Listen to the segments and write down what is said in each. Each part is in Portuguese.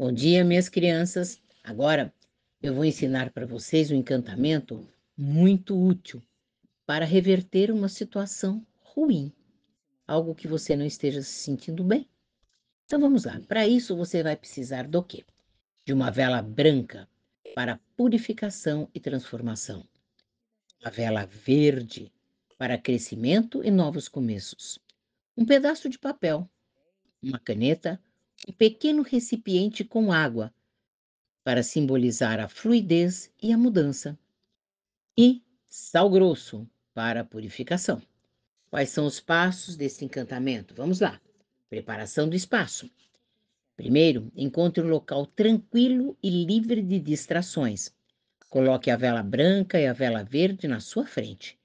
Bom dia, minhas crianças. Agora eu vou ensinar para vocês um encantamento muito útil para reverter uma situação ruim, algo que você não esteja se sentindo bem. Então vamos lá. Para isso você vai precisar do quê? De uma vela branca para purificação e transformação. Uma vela verde para crescimento e novos começos. Um pedaço de papel, uma caneta, pequeno recipiente com água, para simbolizar a fluidez e a mudança, e sal grosso, para a purificação. Quais são os passos desse encantamento? Vamos lá. Preparação do espaço. Primeiro, encontre um local tranquilo e livre de distrações. Coloque a vela branca e a vela verde na sua frente.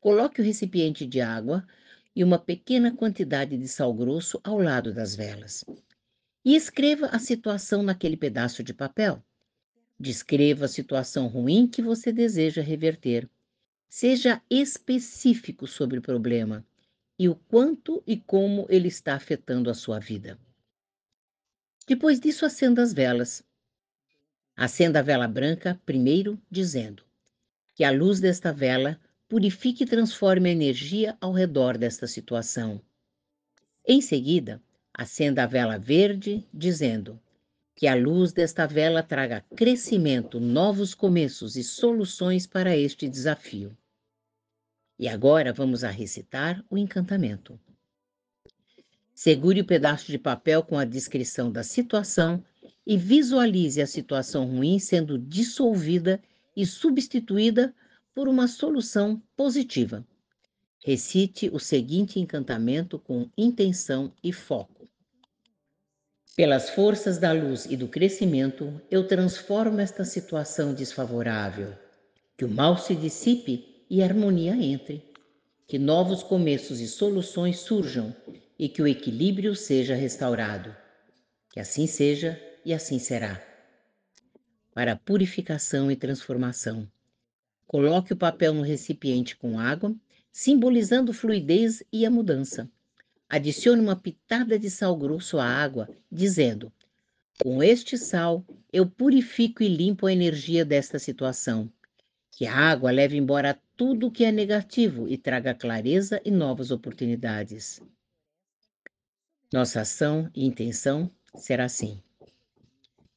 Coloque o recipiente de água e uma pequena quantidade de sal grosso ao lado das velas e escreva a situação naquele pedaço de papel. Descreva a situação ruim que você deseja reverter. Seja específico sobre o problema e o quanto e como ele está afetando a sua vida. Depois disso, acenda as velas. Acenda a vela branca primeiro, dizendo que a luz desta vela purifique e transforme a energia ao redor desta situação. Em seguida, Acenda a vela verde, dizendo: Que a luz desta vela traga crescimento, novos começos e soluções para este desafio. E agora vamos a recitar o encantamento. Segure o pedaço de papel com a descrição da situação e visualize a situação ruim sendo dissolvida e substituída por uma solução positiva. Recite o seguinte encantamento com intenção e foco. Pelas forças da luz e do crescimento, eu transformo esta situação desfavorável. Que o mal se dissipe e a harmonia entre. Que novos começos e soluções surjam e que o equilíbrio seja restaurado. Que assim seja e assim será. Para purificação e transformação. Coloque o papel no recipiente com água, simbolizando fluidez e a mudança. Adicione uma pitada de sal grosso à água, dizendo: Com este sal, eu purifico e limpo a energia desta situação. Que a água leve embora tudo o que é negativo e traga clareza e novas oportunidades. Nossa ação e intenção será assim.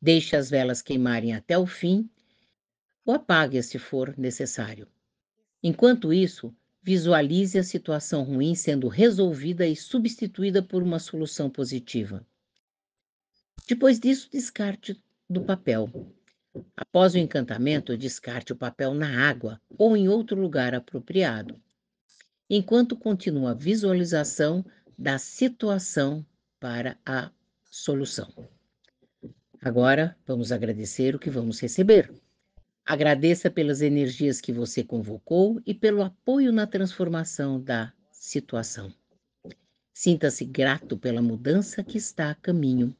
Deixe as velas queimarem até o fim ou apague-as se for necessário. Enquanto isso, Visualize a situação ruim sendo resolvida e substituída por uma solução positiva. Depois disso, descarte do papel. Após o encantamento, descarte o papel na água ou em outro lugar apropriado, enquanto continua a visualização da situação para a solução. Agora, vamos agradecer o que vamos receber. Agradeça pelas energias que você convocou e pelo apoio na transformação da situação. Sinta-se grato pela mudança que está a caminho.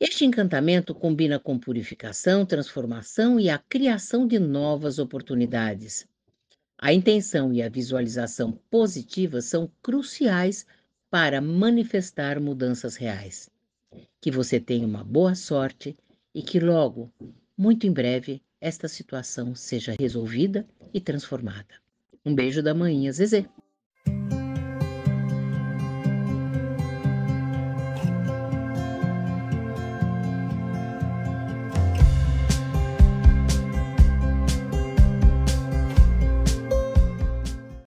Este encantamento combina com purificação, transformação e a criação de novas oportunidades. A intenção e a visualização positiva são cruciais para manifestar mudanças reais. Que você tenha uma boa sorte e que logo muito em breve esta situação seja resolvida e transformada. Um beijo da manhã, Zezé.